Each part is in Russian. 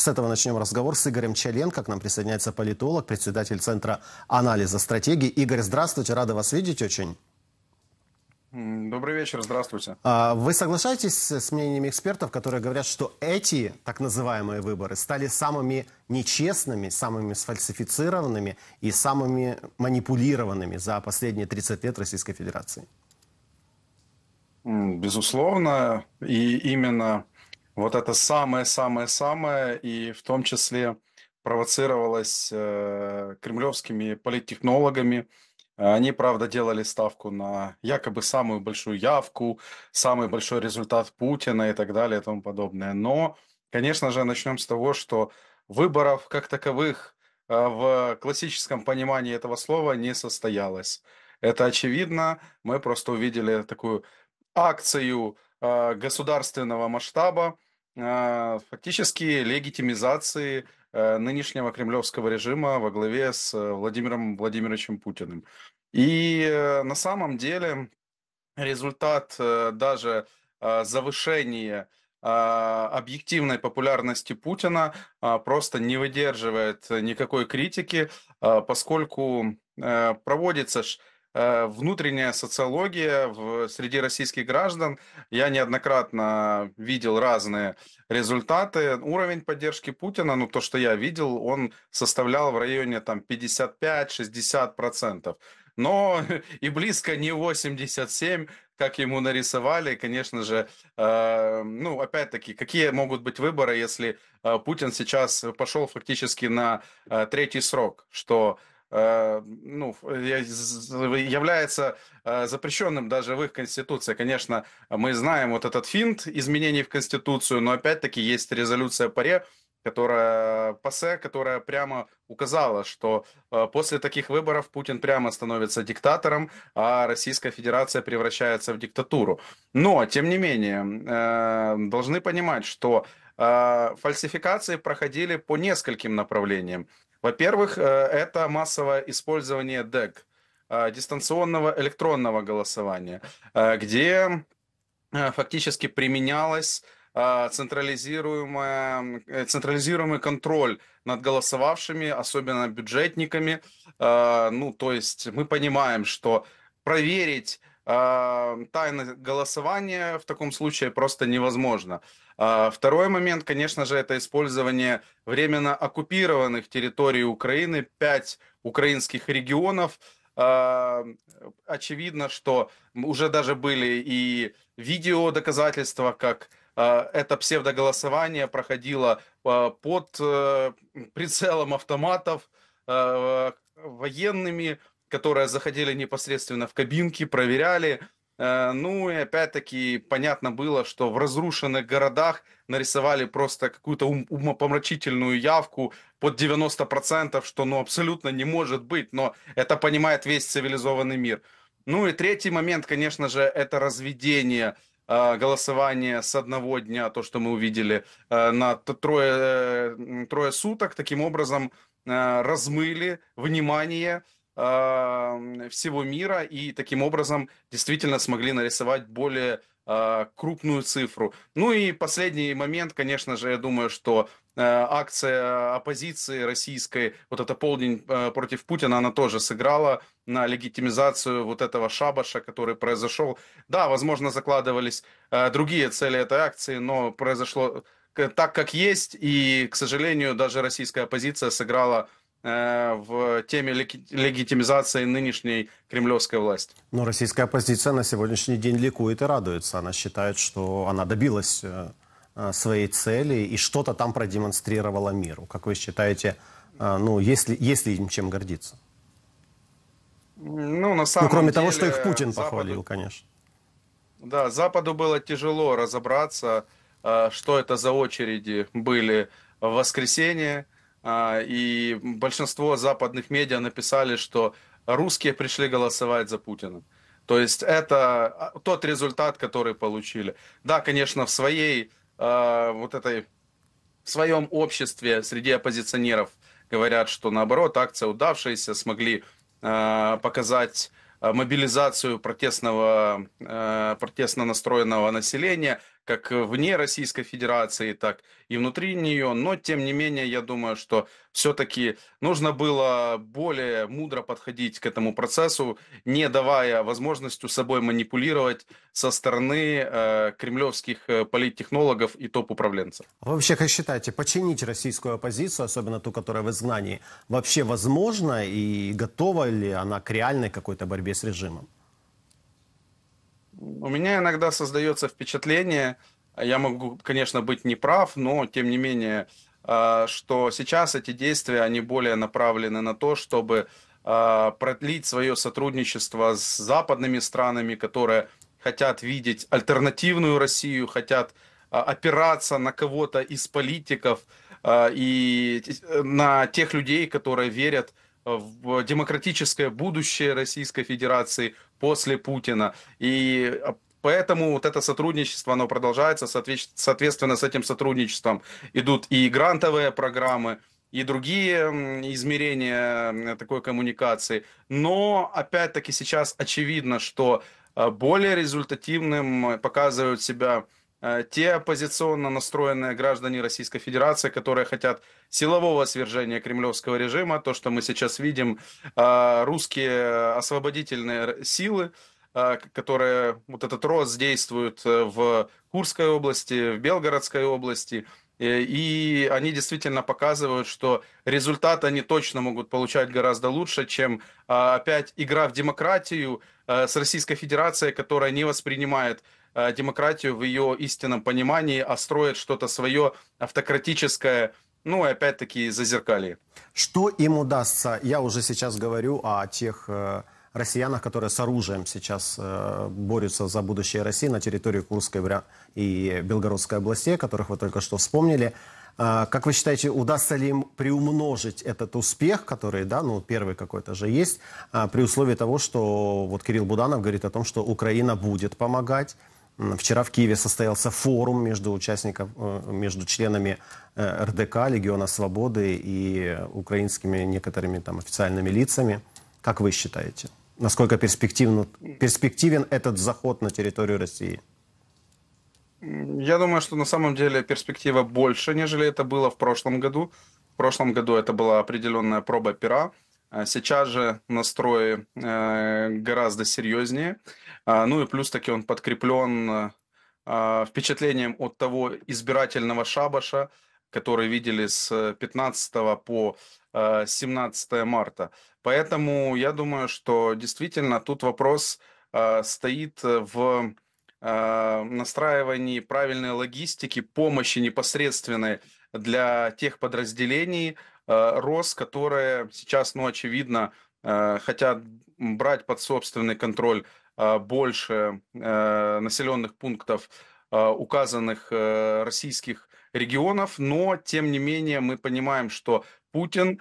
С этого начнем разговор с Игорем Чаленко. К нам присоединяется политолог, председатель Центра анализа стратегий. Игорь, здравствуйте, рада вас видеть очень. Добрый вечер, здравствуйте. А, вы соглашаетесь с мнениями экспертов, которые говорят, что эти так называемые выборы стали самыми нечестными, самыми сфальсифицированными и самыми манипулированными за последние 30 лет Российской Федерации? Безусловно, и именно вот это самое-самое-самое, и в том числе провоцировалось э, кремлевскими политтехнологами. Они, правда, делали ставку на якобы самую большую явку, самый большой результат Путина и так далее и тому подобное. Но, конечно же, начнем с того, что выборов как таковых э, в классическом понимании этого слова не состоялось. Это очевидно. Мы просто увидели такую акцию э, государственного масштаба, а, фактически легитимизации э, нынешнего кремлевского режима во главе с э, Владимиром Владимировичем Путиным. И э, на самом деле результат даже а, завышения а, объективной популярности Путина просто не выдерживает никакой критики, поскольку проводится ж Э, внутренняя социология в, среди российских граждан. Я неоднократно видел разные результаты. Уровень поддержки Путина, ну то, что я видел, он составлял в районе там 55-60%. Но и близко не 87, как ему нарисовали, конечно же, э, ну, опять-таки, какие могут быть выборы, если э, Путин сейчас пошел фактически на э, третий срок, что Э, ну, является э, запрещенным даже в их конституции. Конечно, мы знаем вот этот финт изменений в конституцию, но опять-таки есть резолюция ПАРЕ, которая ПАСЕ, которая прямо указала, что э, после таких выборов Путин прямо становится диктатором, а Российская Федерация превращается в диктатуру. Но, тем не менее, должны понимать, что фальсификации проходили по нескольким направлениям. Во-первых, э, это массовое использование ДЭК, э, дистанционного электронного голосования, э, где фактически применялась централизируемый, централизируемый контроль над голосовавшими, особенно бюджетниками. Ну, то есть мы понимаем, что проверить тайны голосования в таком случае просто невозможно. А, второй момент, конечно же, это использование временно оккупированных территорий Украины, пять украинских регионов. А, очевидно, что уже даже были и видео доказательства, как а, это псевдоголосование проходило под э, прицелом автоматов военными, которые заходили непосредственно в кабинки, проверяли, Э, ну и опять-таки понятно было, что в разрушенных городах нарисовали просто какую-то ум умопомрачительную явку под 90%, что ну абсолютно не может быть, но это понимает весь цивилизованный мир. Ну и третий момент, конечно же, это разведение э, голосование с одного дня, то, что мы увидели, э, на трое, трое суток, таким образом размыли внимание Эм, всего мира и таким образом действительно смогли нарисовать более э, крупную цифру. Ну и последний момент, конечно же, я думаю, что э, акция оппозиции российской, вот это полдень э, против Путина, она тоже сыграла на легитимизацию вот этого шабаша, который произошел. Да, возможно, закладывались другие цели этой акции, но произошло так, как есть, и, к сожалению, даже российская оппозиция сыграла Э, в теме легитимизации нынешней кремлевской власти. Но российская оппозиция на сегодняшний день ликует и радуется. Она считает, что она добилась э, э, своей цели и что-то там продемонстрировала миру. Как вы считаете, ну, есть ли, есть ли им чем гордиться? Ну, на самом ну, кроме деле, того, что их Путин Западу, похвалил, конечно. Да, Западу было тяжело разобраться, что это за очереди были в воскресенье, а, и большинство западных медиа написали, что русские пришли голосовать за Путина. То есть это а, тот результат, который получили. Да, конечно, в своей а, вот этой в своем обществе среди оппозиционеров говорят, что наоборот акция удавшаяся, смогли показать мобилизацию протестного, протестно настроенного населения, как вне Российской Федерации, так и внутри нее. Но, тем не менее, я думаю, что все-таки нужно было более мудро подходить к этому процессу, не давая возможностью собой манипулировать со стороны э, кремлевских э, политтехнологов и топ-управленцев. А вообще, как считаете, починить российскую оппозицию, особенно ту, которая в изгнании, вообще возможно и готова ли она к реальной какой-то борьбе с режимом? У меня иногда создается впечатление, я могу, конечно, быть неправ, но тем не менее, а, что сейчас эти действия, они более направлены на то, чтобы а, продлить свое сотрудничество с западными странами, которые хотят видеть альтернативную Россию, хотят а, опираться на кого-то из политиков и э, на тех людей, которые верят в демократическое будущее Российской Федерации после Путина. И а, Поэтому вот это сотрудничество, оно продолжается, соответственно, с этим сотрудничеством идут и грантовые программы, и другие измерения такой коммуникации. Но, опять-таки, сейчас очевидно, что а, более результативным э, показывают себя Э, те оппозиционно настроенные граждане Российской Федерации, которые хотят силового свержения кремлевского режима, то, что мы сейчас видим, э, русские освободительные силы, э, которые вот этот рост действует в Курской области, в Белгородской области, и они действительно показывают, что результат они точно могут получать гораздо лучше, чем опять игра в демократию с Российской Федерацией, которая не воспринимает Э, демократию в ее истинном понимании, а строят что-то свое автократическое, ну, и опять-таки, зазеркалье. Что им удастся? Я уже сейчас говорю о тех э, россиянах, которые с оружием сейчас э, борются за будущее России на территории Курской и Белгородской областей, которых вы только что вспомнили. как вы считаете, удастся ли им приумножить этот успех, который, да, ну, первый какой-то же есть, при условии того, что вот Кирилл Буданов говорит о том, что Украина будет помогать, Вчера в Киеве состоялся форум между участников, э, между членами э, РДК, Легиона Свободы и украинскими некоторыми там официальными лицами. Как вы считаете, насколько перспективен, перспективен этот заход на территорию России? Я думаю, что на самом деле перспектива больше, нежели это было в прошлом году. В прошлом году это была определенная проба пера. А сейчас же настрои э, гораздо серьезнее. А, ну и плюс таки он подкреплен э, а, впечатлением от того избирательного шабаша, который видели с 15 по 17 э, марта. Поэтому я думаю, что действительно тут вопрос стоит в настраивании правильной логистики, помощи непосредственной для тех подразделений, Э, РОС, которые сейчас, ну, очевидно, э, хотят брать под собственный контроль э, больше населенных пунктов указанных российских регионов, но тем не менее мы понимаем, что Путин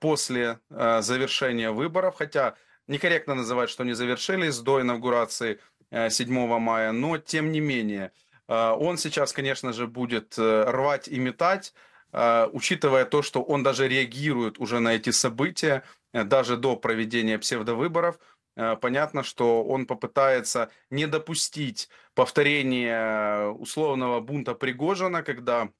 после завершения выборов, хотя некорректно называть, что они завершились до инаугурации 7 мая, но тем не менее он сейчас, конечно же, будет рвать и метать а, учитывая то, что он даже реагирует уже на эти события, э, даже до проведения псевдовыборов, э, понятно, что он попытается не допустить повторения э, условного бунта Пригожина, когда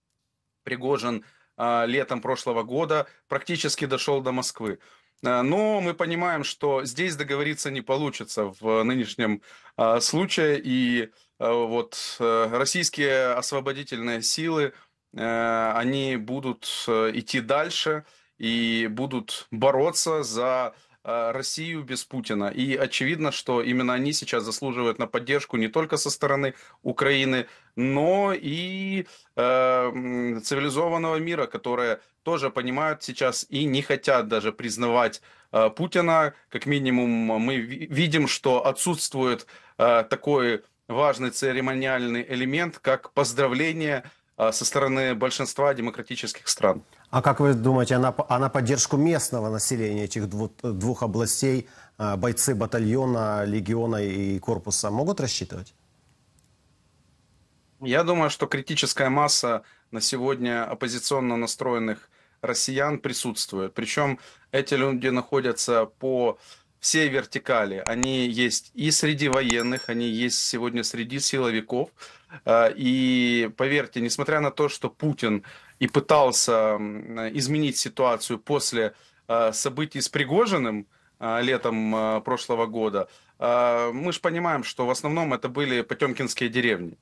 Пригожин а, летом прошлого года практически дошел до Москвы. Но мы понимаем, что здесь договориться не получится в нынешнем а, случае, и вот российские освободительные силы Э, они будут э, идти дальше и будут бороться за э, Россию без Путина. И очевидно, что именно они сейчас заслуживают на поддержку не только со стороны Украины, но и э, цивилизованного мира, которые тоже понимают сейчас и не хотят даже признавать э, Путина. Как минимум мы видим, что отсутствует э, такой важный церемониальный элемент, как поздравление а, со стороны большинства демократических стран. А как вы думаете, она, она поддержку местного населения этих двух, двух областей, а, бойцы батальона, легиона и корпуса могут рассчитывать? Я думаю, что критическая масса на сегодня оппозиционно настроенных россиян присутствует. Причем эти люди находятся по все вертикали, они есть и среди военных, они есть сегодня среди силовиков. А, и поверьте, несмотря на то, что Путин и пытался изменить ситуацию после а, событий с Пригожиным а, летом прошлого года, мы же понимаем, что в основном это были потемкинские деревни.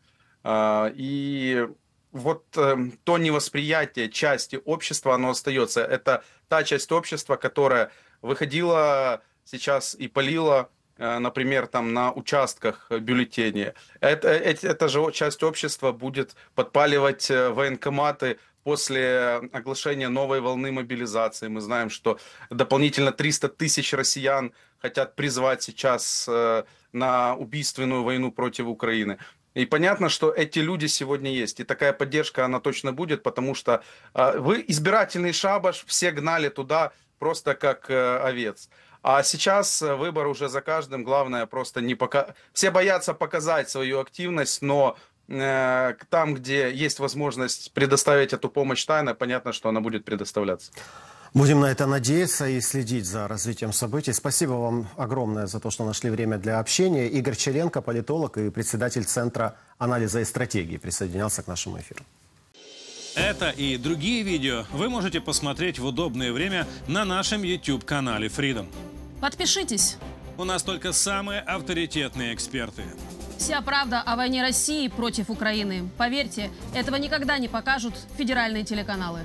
И вот эм, то невосприятие части общества, оно остается. Это та часть общества, которая выходила сейчас и полила, э, например, там на участках бюллетени. Это, это, эта же часть общества будет подпаливать э, военкоматы после оглашения новой волны мобилизации. Мы знаем, что дополнительно 300 тысяч россиян хотят призвать сейчас э, на убийственную войну против Украины. И понятно, что эти люди сегодня есть. И такая поддержка, она точно будет, потому что э, вы избирательный шабаш все гнали туда, просто как э, овец. А сейчас э, выбор уже за каждым, главное просто не пока... Все боятся показать свою активность, но э, там, где есть возможность предоставить эту помощь тайно, понятно, что она будет предоставляться. Будем на это надеяться и следить за развитием событий. Спасибо вам огромное за то, что нашли время для общения. Игорь Челенко, политолог и председатель Центра анализа и стратегии, присоединялся к нашему эфиру. Это и другие видео вы можете посмотреть в удобное время на нашем YouTube-канале Freedom. Подпишитесь. У нас только самые авторитетные эксперты. Вся правда о войне России против Украины. Поверьте, этого никогда не покажут федеральные телеканалы.